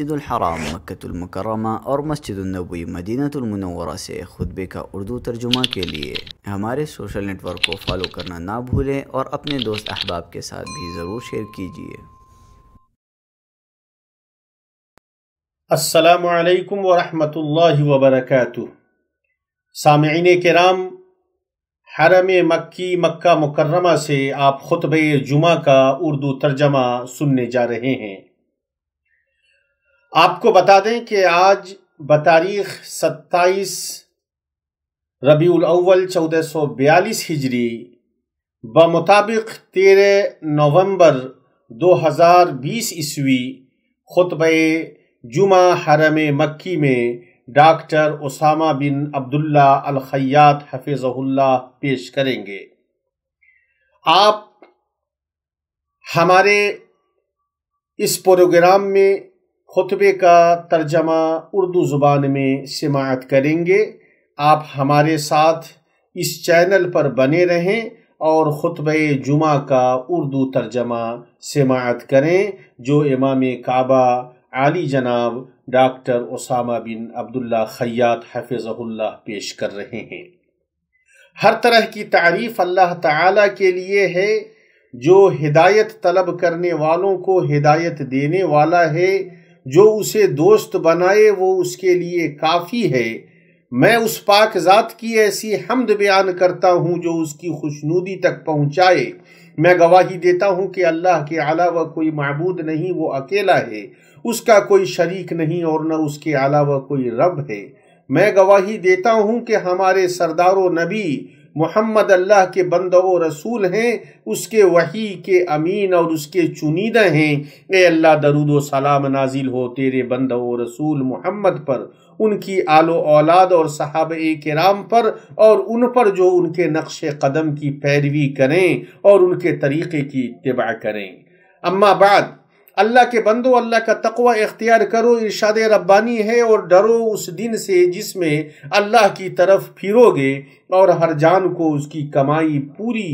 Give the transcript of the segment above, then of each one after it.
मस्जिद हराम मक्तुलमकरमा और मस्जिद नबी मदीनतुलमनवरा से खुद का उर्दू तर्जुमा के लिए हमारे सोशल नेटवर्क को फॉलो करना ना भूलें और अपने दोस्त अहबाब के साथ भी ज़रूर शेयर कीजिए असलकम वरहमल वबरक सामीन कराम हरम मक्की मक्का मुकर्रमा से आप ख़ुतब जुमा का उर्दू तर्जमा सुनने जा रहे हैं आपको बता दें कि आज बतारीख 27 रबी अव्वल 1442 हिजरी बमुताबिक 13 नवंबर 2020 ईस्वी ख़ुतब जुमा हरम मक्की में doctor Usama bin Abdullah Alkhayat हफिज़ल्ला पेश करेंगे आप हमारे इस प्रोग्राम में खुतबे का तर्जमा उर्दू ज़ुबान में समात करेंगे आप हमारे साथ इस चैनल पर बने रहें और ख़ुतब जुमा का उर्दू तर्जमा समात करें जो इमाम काबा आली जनाब doctor Usama bin Abdullah Khayat हफिज़ल्ला पेश कर रहे हैं हर तरह की तारीफ़ अल्लाह ताला के लिए है जो हिदायत तलब करने वालों को हिदायत देने वाला है जो उसे दोस्त बनाए वो उसके लिए काफ़ी है मैं उस पाक ज़ात की ऐसी हमद बयान करता हूँ जो उसकी खुशनूदी तक पहुँचाए मैं गवाही देता हूँ कि अल्लाह के अलावा कोई मबूद नहीं वो अकेला है उसका कोई शरीक नहीं और न उसके अलावा कोई रब है मैं गवाही देता हूँ कि हमारे सरदार नबी मोहम्मद अल्लाह के बंद व रसूल हैं उसके वही के अमीन और उसके चुनीदा हैं ए अल्लाह दरुद सलाम नाजिल हो तेरे बंद व रसूल मोहम्मद पर उनकी आलो औलाद और साहब कराम पर और उन पर जो उनके नक्श कदम की पैरवी करें और उनके तरीक़े की इतबा करें अम्मा बाद अल्लाह के बंदो अल्लाह का तकवा इख्तियार करो इर्शाद रब्बानी है और डरो उस दिन से जिसमें अल्लाह की तरफ फिरोगे और हर जान को उसकी कमाई पूरी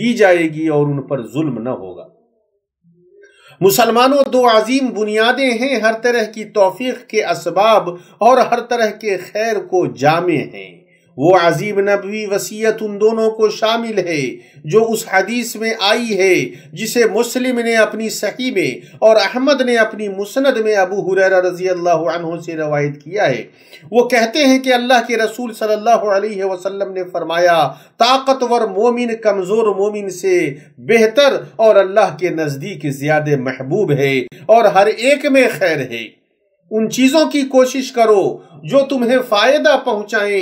दी जाएगी और उन पर जुल्म न होगा मुसलमानों दो अजीम बुनियादें हैं हर तरह की तोफ़ी के इसबाब और हर तरह के खैर को जामे हैं वो अजीब नबी वसीयत उन दोनों को शामिल है जो उस हदीस में आई है जिसे मुस्लिम ने अपनी सही में और अहमद ने अपनी मुसनद में अबू हुरैरा रजी अल्लाह से रवायत किया है वो कहते हैं कि अल्लाह के रसूल सल्लल्लाहु अलैहि वसल्लम ने फरमाया ताकतवर मोमिन कमज़ोर मोमिन से बेहतर और अल्लाह के नज़दीक ज़्यादा महबूब है और हर एक में खैर है उन चीजों की कोशिश करो जो तुम्हें फायदा पहुंचाए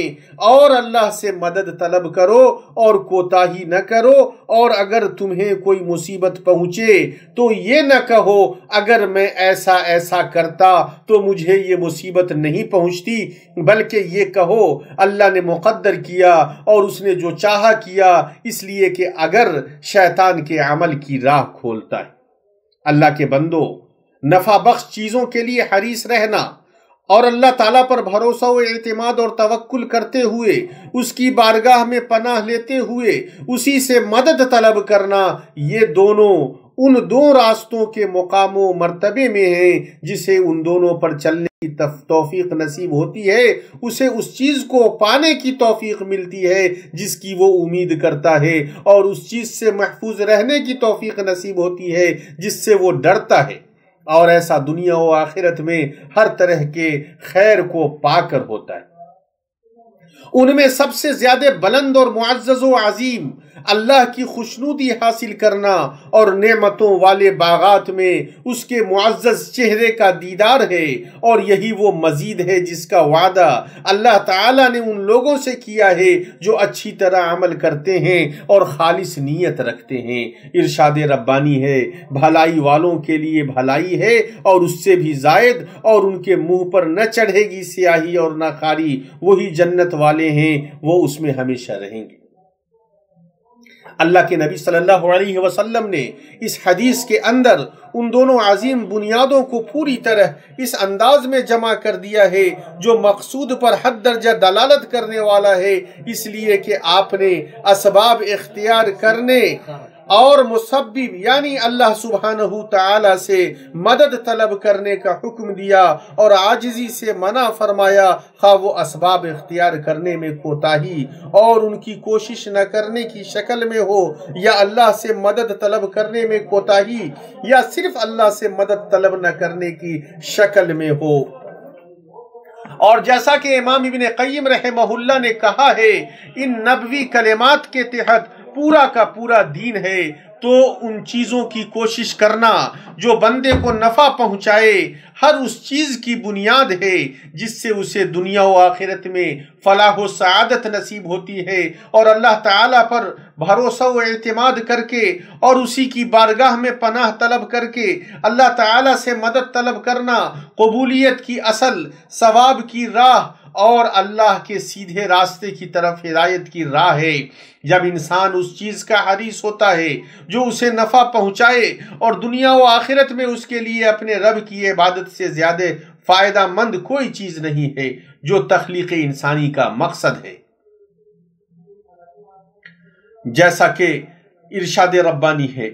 और अल्लाह से मदद तलब करो और कोताही न करो और अगर तुम्हें कोई मुसीबत पहुंचे तो ये न कहो अगर मैं ऐसा ऐसा करता तो मुझे ये मुसीबत नहीं पहुंचती बल्कि ये कहो अल्लाह ने मुकद्दर किया और उसने जो चाहा किया इसलिए कि अगर शैतान के अमल की राह खोलता है अल्लाह के बंदो नफा बख्श चीज़ों के लिए हरीस रहना और अल्लाह ताला पर भरोसा व अतमाद और तवक्ल करते हुए उसकी बारगाह में पनाह लेते हुए उसी से मदद तलब करना ये दोनों उन दो रास्तों के मुकाम मरतबे में हैं जिसे उन दोनों पर चलने की तोफ़ी नसीब होती है उसे उस चीज़ को पाने की तोफ़ी मिलती है जिसकी वो उम्मीद करता है और उस चीज़ से महफूज रहने की तोफ़ी नसीब होती है जिससे वो डरता है और ऐसा दुनिया व आखिरत में हर तरह के खैर को पाकर होता है उनमें सबसे ज्यादा बुलंद और मुआजो अजीम अल्लाह की खुशनुदी हासिल करना और नेमतों वाले बागात में उसके मुआज़ चेहरे का दीदार है और यही वो मजीद है जिसका वादा अल्लाह ताला ने उन लोगों से किया है जो अच्छी तरह अमल करते हैं और खालिस नीयत रखते हैं इरशाद रब्बानी है भलाई वालों के लिए भलाई है और उससे भी जायद और उनके मुंह पर न चढ़ेगी स्याही और ना खारी वही जन्नत वाले हैं वो उसमें हमेशा रहेंगे अल्लाह के नबी सल्लल्लाहु अलैहि वसल्लम ने इस हदीस के अंदर उन दोनों अजीम बुनियादों को पूरी तरह इस अंदाज में जमा कर दिया है जो मकसूद पर हद दर्जा दलालत करने वाला है इसलिए कि आपने इसबाब इख्तियार करने और मुसब्बिब यानी अल्लाह सुबहानहू ताला से मदद तलब करने का हुक्म दिया और आजिजी से मना फरमाया खा वो इसबाब इख्तियार करने में कोताही और उनकी कोशिश न करने की शक्ल में हो या अल्लाह से मदद तलब करने में कोताही या सिर्फ अल्लाह से मदद तलब न करने की शक्ल में हो और जैसा कि इमाम इबिन कईम रहमहुल्ला ने कहा है इन नबवी कलेमात के तहत पूरा का पूरा दीन है तो उन चीज़ों की कोशिश करना जो बंदे को नफ़ा पहुंचाए हर उस चीज़ की बुनियाद है जिससे उसे दुनिया व आखिरत में फलाह सआदत नसीब होती है और अल्लाह ताला पर भरोसा व अतमाद करके और उसी की बारगाह में पनाह तलब करके अल्लाह ताला से मदद तलब करना कबूलियत की असल सवाब की राह और अल्लाह के सीधे रास्ते की तरफ हिदायत की राह है जब इंसान उस चीज़ का हरीस होता है जो उसे नफ़ा पहुंचाए और दुनिया व आखिरत में उसके लिए अपने रब की इबादत से ज़्यादा फ़ायदा मंद कोई चीज़ नहीं है जो तख्लीक इंसानी का मकसद है जैसा कि इरशाद रब्बानी है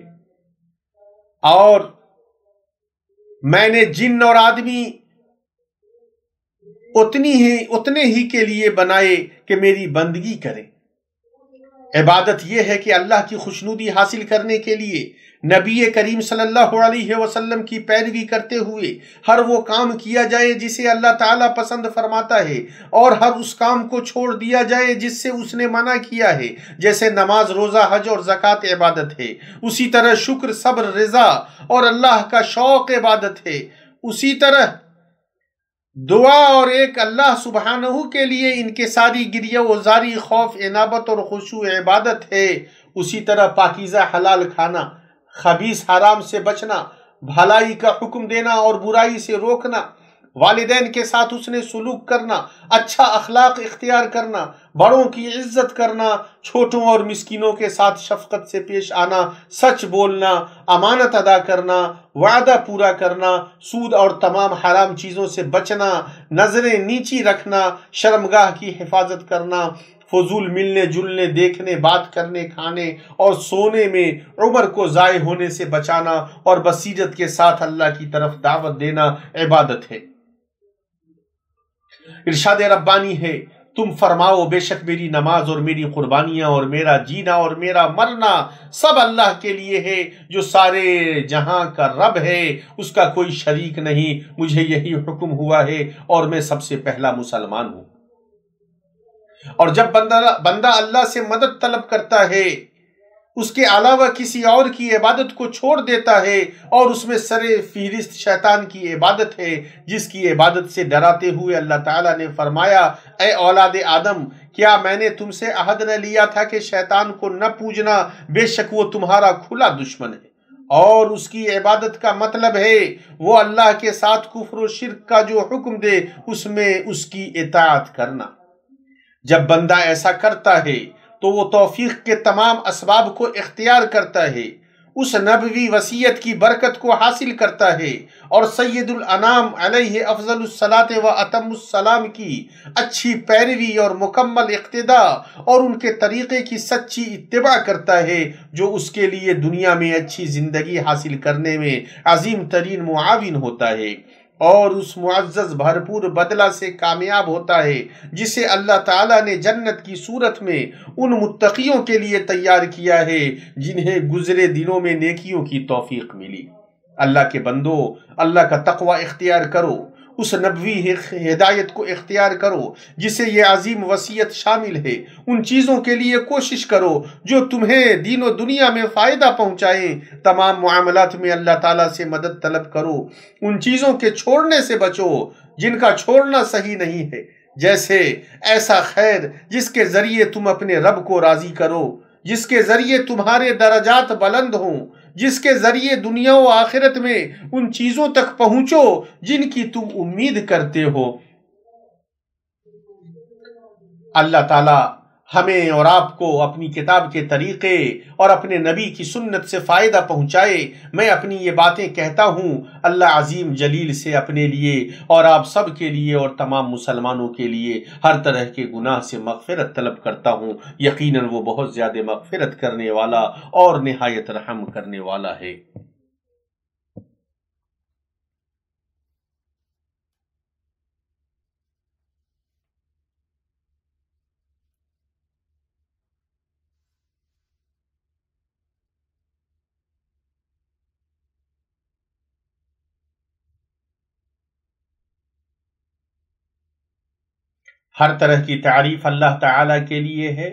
और मैंने जिन और आदमी उतनी ही उतने ही के लिए बनाए कि मेरी बंदगी करें इबादत यह है कि अल्लाह की खुशनुदी हासिल करने के लिए नबी करीम सल्लल्लाहु अलैहि वसल्लम की पैरवी करते हुए हर वो काम किया जाए जिसे अल्लाह ताला पसंद फरमाता है और हर उस काम को छोड़ दिया जाए जिससे उसने मना किया है जैसे नमाज रोज़ा हज और ज़क़़त इबादत है उसी तरह शुक्र सब्र रज़ा और अल्लाह का शौक़ इबादत है उसी तरह दुआ और एक अल्लाह सुबहान के लिए इनके सारी गिरिया व जारी खौफ इनाबत और खुशु इबादत है उसी तरह पाकिज़ा हलाल खाना खबीस हराम से बचना भलाई का हुक्म देना और बुराई से रोकना वालदेन के साथ उसने सलूक करना अच्छा अखलाक इख्तियार करना बड़ों की इज्जत करना छोटों और मस्किनों के साथ शफकत से पेश आना सच बोलना अमानत अदा करना वादा पूरा करना सूद और तमाम हराम चीज़ों से बचना नज़रें नीची रखना शर्मगाह की हिफाजत करना फजूल मिलने जुलने देखने बात करने खाने और सोने में उम्र को ज़ाय होने से बचाना और बसीरत के साथ अल्लाह की तरफ दावत देना इबादत है इर्शाद रब्बानी है तुम फरमाओ बेशक मेरी नमाज और मेरी कुर्बानियाँ और मेरा जीना और मेरा मरना सब अल्लाह के लिए है जो सारे जहां का रब है उसका कोई शरीक नहीं मुझे यही हुक्म हुआ है और मैं सबसे पहला मुसलमान हूं और जब बंदा बंदा अल्लाह से मदद तलब करता है उसके अलावा किसी और की इबादत को छोड़ देता है और उसमें सरे फहरिस्त शैतान की इबादत है जिसकी इबादत से डराते हुए अल्लाह ताला ने फरमाया ए औलाद आदम क्या मैंने तुमसे अहद न लिया था कि शैतान को न पूजना बेशक वो तुम्हारा खुला दुश्मन है और उसकी इबादत का मतलब है वो अल्लाह के साथ कुफर शिरक का जो हुक्म दे उसमें उसकी इतात करना जब बंदा ऐसा करता है तो वो तोफ़ी के तमाम इसबाब को इख्तियार करता है उस नबवी वसीयत की बरकत को हासिल करता है और सैदुलनाम अफजलसलात व अतमसलाम की अच्छी पैरवी और मुकम्मल इकतदा और उनके तरीक़े की सच्ची इतबा करता है जो उसके लिए दुनिया में अच्छी ज़िंदगी हासिल करने में अजीम तरीन मुआविन होता है और उस मुआजज भरपूर बदला से कामयाब होता है जिसे अल्लाह ताला ने जन्नत की सूरत में उन मुत्तकियों के लिए तैयार किया है जिन्हें गुजरे दिनों में नेकियों की तौफीक मिली अल्लाह के बंदो अल्लाह का तकवा इख्तियार करो उस नबवी हिदायत को इख्तियार करो जिसे यह अजीम वसीयत शामिल है उन चीज़ों के लिए कोशिश करो जो तुम्हें दीन दुनिया में फ़ायदा पहुँचाएँ तमाम मामलत में अल्लाह ताला से मदद तलब करो उन चीज़ों के छोड़ने से बचो जिनका छोड़ना सही नहीं है जैसे ऐसा खैर जिसके ज़रिए तुम अपने रब को राज़ी करो जिसके ज़रिए तुम्हारे दराजात बुलंद हों जिसके जरिए दुनिया व आखिरत में उन चीजों तक पहुंचो जिनकी तुम उम्मीद करते हो अल्लाह ताला हमें और आपको अपनी किताब के तरीक़े और अपने नबी की सुन्नत से फ़ायदा पहुँचाए मैं अपनी ये बातें कहता हूँ अल्लाह अजीम जलील से अपने लिए और आप सब के लिए और तमाम मुसलमानों के लिए हर तरह के गुनाह से मगफ़रत तलब करता हूँ यकीनन वो बहुत ज़्यादा मगफ़रत करने वाला और नहायत रहम करने वाला है हर तरह की तारीफ अल्लाह ताला के लिए है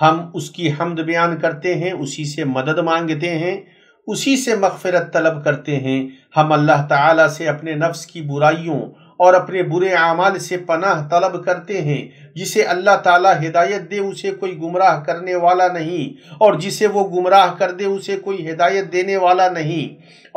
हम उसकी हमद बयान करते हैं उसी से मदद मांगते हैं उसी से मगफरत तलब करते हैं हम अल्लाह ताला से अपने नफ्स की बुराइयों और अपने बुरे आमाल से पनाह तलब करते हैं जिसे अल्लाह ताला हिदायत दे उसे कोई गुमराह करने वाला नहीं और जिसे वो गुमराह कर दे उसे कोई हिदायत देने वाला नहीं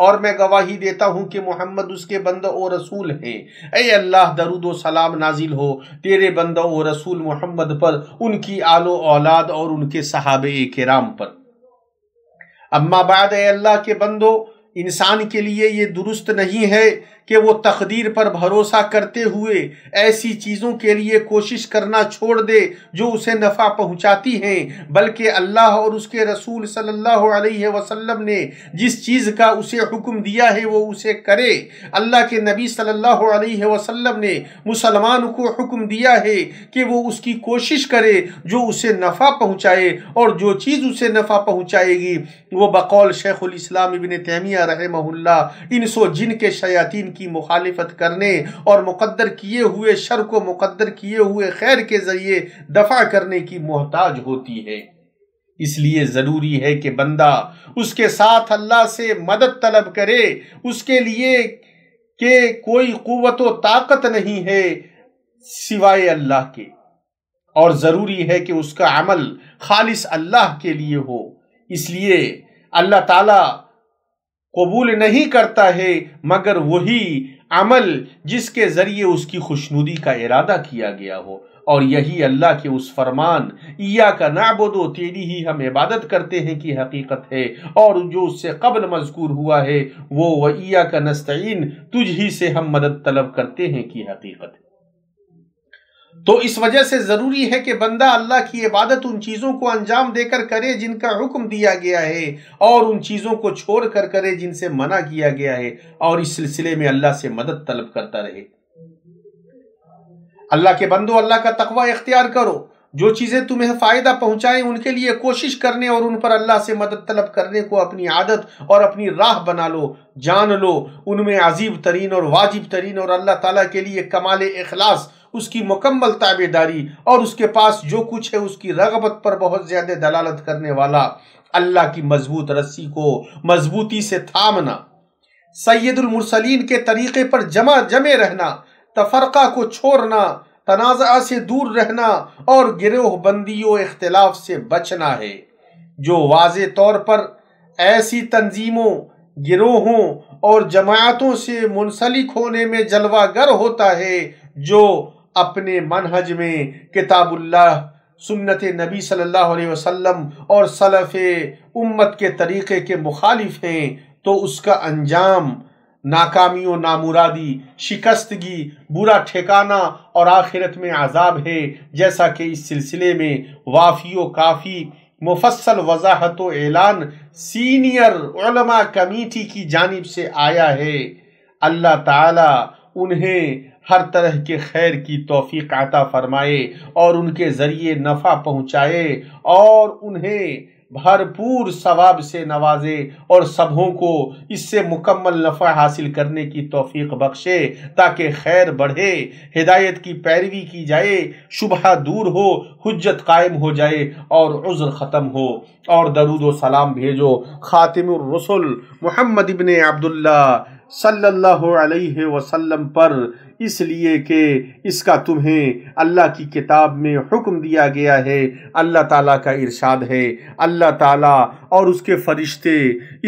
और मैं गवाही देता हूँ कि मोहम्मद उसके बंद और रसूल हैं ए अल्लाह दरुद सलाम नाजिल हो तेरे बंद और रसूल मोहम्मद पर उनकी आलो औलाद और उनके सहाब कराम पर अम्मा बाद अल्लाह के बंदो इंसान के लिए ये दुरुस्त नहीं है कि वो तकदीर पर भरोसा करते हुए ऐसी चीज़ों के लिए कोशिश करना छोड़ दे जो उसे नफ़ा पहुंचाती हैं बल्कि अल्लाह और उसके रसूल सल्लल्लाहु अलैहि वसल्लम ने जिस चीज़ का उसे हुक्म दिया है वो उसे करे अल्लाह के नबी सल्लल्लाहु अलैहि वसल्लम ने मुसलमान को हुक्म दिया है कि वो उसकी कोशिश करे जो उसे नफ़ा पहुँचाए और जो चीज़ उसे नफ़ा पहुँचाएगी वो बकौल शेख इस्लाम इबिन तैमिया रहमल्ला इन सो जिन के शयातीन की मुखालफत करने और मुकदर किए हुए शर को मुकदर किए हुए खैर के ज़रिए दफ़ा करने की मोहताज होती है इसलिए ज़रूरी है कि बंदा उसके साथ अल्लाह से मदद तलब करे उसके लिए के कोई क़वत ताकत नहीं है सिवाय अल्लाह के और ज़रूरी है कि उसका अमल खालिश अल्लाह के लिए हो इसलिए अल्लाह ताला कबूल नहीं करता है मगर वही अमल जिसके ज़रिए उसकी खुशनुदी का इरादा किया गया हो और यही अल्लाह के उस फरमान ईया का नाबोदो तेरी ही हम इबादत करते हैं कि हकीकत है और जो उससे कबल मजकूर हुआ है वो ईया का नस्तीन तुझ ही से हम मदद तलब करते हैं कि हकीकत है तो इस वजह से ज़रूरी है कि बंदा अल्लाह की इबादत उन चीज़ों को अंजाम देकर करे जिनका हुक्म दिया गया है और उन चीज़ों को छोड़ कर करे जिनसे मना किया गया है और इस सिलसिले में अल्लाह से मदद तलब करता रहे अल्लाह के बंदो अल्लाह का तकवा इख्तियार करो जो चीज़ें तुम्हें फ़ायदा पहुँचाएं उनके लिए कोशिश करने और उन पर अल्लाह से मदद तलब करने को अपनी आदत और अपनी राह बना लो जान लो उनमें अजीब तरीन और वाजिब तरीन और अल्लाह ताला के लिए कमाल अखलास उसकी मुकम्मल ताबेदारी और उसके पास जो कुछ है उसकी रगबत पर बहुत ज़्यादा दलालत करने वाला अल्लाह की मजबूत रस्सी को मजबूती से थामना सैदुलमरसलिन के तरीक़े पर जमा जमे रहना तफरक़ा को छोड़ना तनाज़ा से दूर रहना और गिरोहबंदी व इख्तलाफ से बचना है जो वाज तौर पर ऐसी तंजीमों गिरोहों और जमायतों से मुंसलिक होने में जलवागर होता है जो अपने मनहज में किताबुल्लाह सुन्नत नबी सल्लल्लाहु अलैहि वसल्लम और सलफ़ उम्मत के तरीक़े के मुखालिफ हैं तो उसका अंजाम नाकामियों नामुरादी शिकस्तगी बुरा ठिकाना और आखिरत में आज़ाब है जैसा कि इस सिलसिले में वाफियो काफ़ी मुफसल वजाहत ऐलान सीनियर उलमा कमेटी की जानिब से आया है अल्लाह ताला उन्हें हर तरह के खैर की तोफ़ी आता फरमाए और उनके ज़रिए नफ़ा पहुँचाए और उन्हें भरपूर सवाब से नवाजे और सबों को इससे मुकम्मल नफ़ा हासिल करने की तोफ़ी बख्शे ताकि खैर बढ़े हिदायत की पैरवी की जाए शुबह दूर हो हजत कायम हो जाए और उज़्र ख़त्म हो और दरुद सलाम भेजो ख़ातिम रसुल मोहम्मद इबन अब्दुल्ला सल्लल्लाहु अलैहि वसल्लम पर इसलिए कि इसका तुम्हें अल्लाह की किताब में हुक्म दिया गया है अल्लाह ताला का इरशाद है अल्लाह ताला और उसके फरिश्ते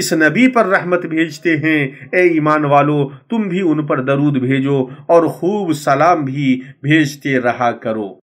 इस नबी पर रहमत भेजते हैं ए ईमान वालों तुम भी उन पर दरूद भेजो और खूब सलाम भी भेजते रहा करो